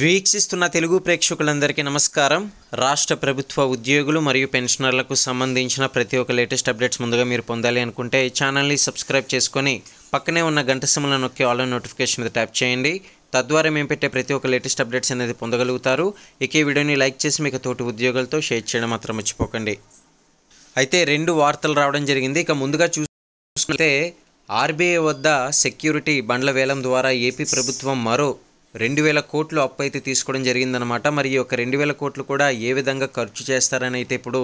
వీక్షిస్తున్న తెలుగు ప్రేక్షకులందరికీ నమస్కారం రాష్ట్ర ప్రభుత్వ ఉద్యోగులు మరియు పెన్షనర్లకు సంబంధించిన ప్రతి ఒక్క లేటెస్ట్ అప్డేట్స్ ముందుగా మీరు పొందాలి అనుకుంటే ఈ ఛానల్ని సబ్స్క్రైబ్ చేసుకొని పక్కనే ఉన్న గంట సమలను నొక్కి ఆన్లైన్ నోటిఫికేషన్ మీద ట్యాప్ చేయండి తద్వారా మేము పెట్టే ప్రతి ఒక్క లేటెస్ట్ అప్డేట్స్ అనేది పొందగలుగుతారు ఇక ఈ వీడియోని లైక్ చేసి మీకు తోటి ఉద్యోగులతో షేర్ చేయడం మాత్రం మర్చిపోకండి అయితే రెండు వార్తలు రావడం జరిగింది ఇక ముందుగా చూసుకుంటే ఆర్బీఐ వద్ద సెక్యూరిటీ బండ్ల వేలం ద్వారా ఏపీ ప్రభుత్వం మరో రెండు వేల కోట్లు అప్పు అయితే తీసుకోవడం జరిగిందనమాట మరి ఈ యొక్క రెండు వేల కోట్లు కూడా ఏ విధంగా ఖర్చు చేస్తారని అయితే ఇప్పుడు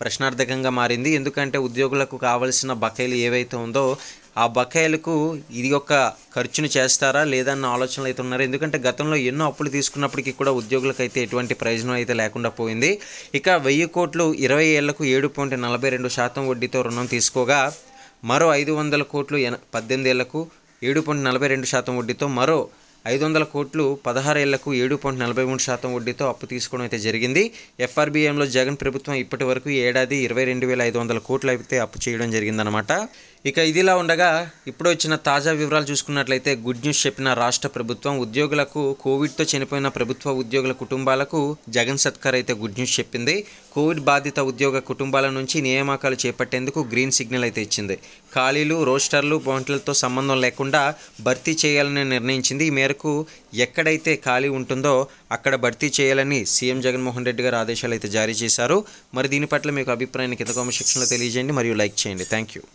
ప్రశ్నార్థకంగా మారింది ఎందుకంటే ఉద్యోగులకు కావలసిన బకాయిలు ఏవైతే ఉందో ఆ బకాయిలకు ఇది యొక్క ఖర్చును చేస్తారా లేదన్న ఆలోచనలు అయితే ఉన్నారు ఎందుకంటే గతంలో ఎన్నో అప్పులు తీసుకున్నప్పటికీ కూడా ఉద్యోగులకు అయితే ఎటువంటి ప్రయోజనం అయితే లేకుండా పోయింది ఇక వెయ్యి కోట్లు ఇరవై ఏళ్లకు ఏడు పాయింట్ నలభై రెండు శాతం వడ్డీతో రుణం తీసుకోగా మరో ఐదు వందల కోట్లు ఎన పద్దెనిమిది ఏళ్లకు ఏడు పాయింట్ నలభై రెండు శాతం వడ్డీతో మరో ఐదు వందల కోట్లు పదహారేళ్లకు ఏడు పాయింట్ నలభై మూడు శాతం వడ్డీతో అప్పు తీసుకోవడం అయితే జరిగింది ఎఫ్ఆర్బిఎంలో జగన్ ప్రభుత్వం ఇప్పటి వరకు ఏడాది ఇరవై రెండు వేల ఐదు వందల కోట్లు అయితే అప్పు చేయడం జరిగిందనమాట ఇక ఇదిలా ఉండగా ఇప్పుడు వచ్చిన తాజా వివరాలు చూసుకున్నట్లయితే గుడ్ న్యూస్ చెప్పిన రాష్ట్ర ప్రభుత్వం ఉద్యోగులకు కోవిడ్తో చనిపోయిన ప్రభుత్వ ఉద్యోగుల కుటుంబాలకు జగన్ సత్కార్ అయితే గుడ్ న్యూస్ చెప్పింది కోవిడ్ బాధిత ఉద్యోగ కుటుంబాల నుంచి నియామకాలు చేపట్టేందుకు గ్రీన్ సిగ్నల్ అయితే ఇచ్చింది ఖాళీలు రోస్టర్లు పాయింట్లతో సంబంధం లేకుండా భర్తీ చేయాలని నిర్ణయించింది ఈ మేరకు ఎక్కడైతే ఖాళీ ఉంటుందో అక్కడ భర్తీ చేయాలని సీఎం జగన్మోహన్ రెడ్డి గారు ఆదేశాలు అయితే జారీ చేశారు మరి దీని పట్ల మీకు అభిప్రాయాన్ని కింద శిక్షణలో తెలియజేయండి మరియు లైక్ చేయండి థ్యాంక్ యూ